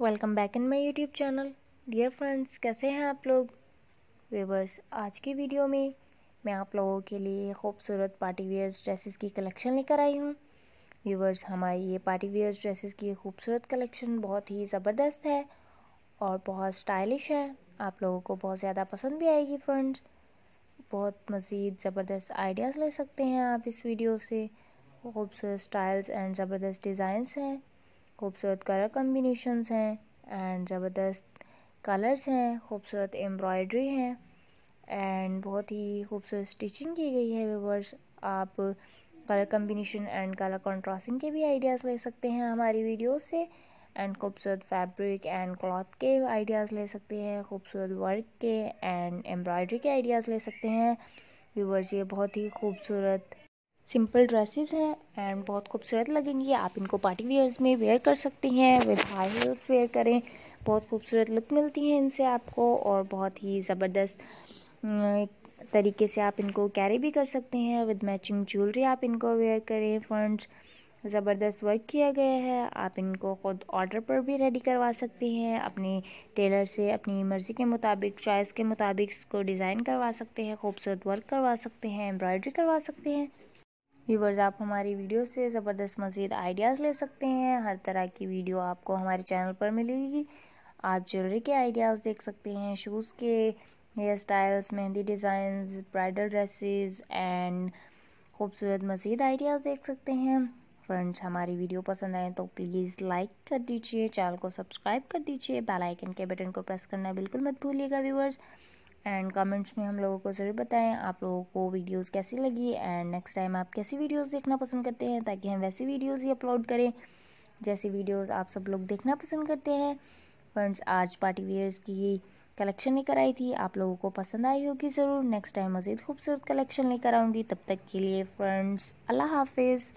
welcome back in my YouTube channel dear friends कैसे हैं आप लोग व्यूवर्स आज की वीडियो में मैं आप लोगों के लिए खूबसूरत पार्टी वेयर्स ड्रेसेस की कलेक्शन लेकर आई हूँ व्यूवर्स हमारी ये पार्टी वेयर्स ड्रेसेस की खूबसूरत कलेक्शन बहुत ही ज़बरदस्त है और बहुत स्टाइलिश है आप लोगों को बहुत ज़्यादा पसंद भी आएगी फ्रेंड्स बहुत मज़ीद ज़बरदस्त आइडियाज़ ले सकते हैं आप इस वीडियो से खूबसूरत स्टाइल्स एंड ज़बरदस्त डिज़ाइंस हैं खूबसूरत कलर कम्बिनेशंस हैं एंड ज़बरदस्त कलर्स हैं खूबसूरत एम्ब्रॉयडरी हैं एंड बहुत ही खूबसूरत स्टिचिंग की गई है व्यूवर्स आप colour combination and colour contrasting के भी आइडियाज़ ले सकते हैं हमारी वीडियो से एंड खूबसूरत फैब्रिक एंड क्लॉथ के आइडियाज़ ले सकते हैं खूबसूरत वर्क के एंड एम्ब्रॉयडरी के आइडियाज़ ले सकते हैं व्यूवर्स ये बहुत ही खूबसूरत सिंपल ड्रेसेस हैं एंड बहुत खूबसूरत लगेंगी आप इनको पार्टी वेयर्स में वेयर कर सकती हैं विद हाई हील्स वेयर करें बहुत खूबसूरत लुक मिलती है इनसे आपको और बहुत ही ज़बरदस्त तरीके से आप इनको कैरी भी कर सकते हैं विद मैचिंग ज्वेलरी आप इनको वेयर करें फ्रंट ज़बरदस्त वर्क किया गया है आप इनको ख़ुद ऑर्डर पर भी रेडी करवा सकती हैं अपने टेलर से अपनी मर्ज़ी के मुताबिक चॉइस के मुताबिक इसको डिज़ाइन करवा सकते हैं खूबसूरत वर्क करवा सकते हैं एम्ब्रॉयडरी करवा सकते हैं व्यूवर्स आप हमारी वीडियो से ज़बरदस्त मज़ीद आइडियाज़ ले सकते हैं हर तरह की वीडियो आपको हमारे चैनल पर मिलेगी आप ज्वेलरी के आइडियाज़ देख सकते हैं शूज़ के hair styles mehndi design bridal dresses and खूबसूरत मज़ीद आइडियाज़ देख सकते हैं फ्रेंड्स हमारी वीडियो पसंद आए तो प्लीज़ लाइक कर दीजिए चैनल को सब्सक्राइब कर दीजिए बेल आइकन के बटन को प्रेस करना बिल्कुल मत भूलिएगा व्यूवर्स एंड कमेंट्स में हम लोगों को ज़रूर बताएं आप लोगों को वीडियोस कैसी लगी एंड नेक्स्ट टाइम आप कैसी वीडियोस देखना पसंद करते हैं ताकि हम वैसी वीडियोस ही अपलोड करें जैसी वीडियोस आप सब लोग देखना पसंद करते हैं फ्रेंड्स आज पार्टी वेयर्स की कलेक्शन लेकर आई थी आप लोगों को पसंद आई होगी ज़रूर नेक्स्ट टाइम मज़ीद खूबसूरत कलेक्शन लेकर आऊँगी तब तक के लिए फ्रेंड्स अल्लाह हाफिज़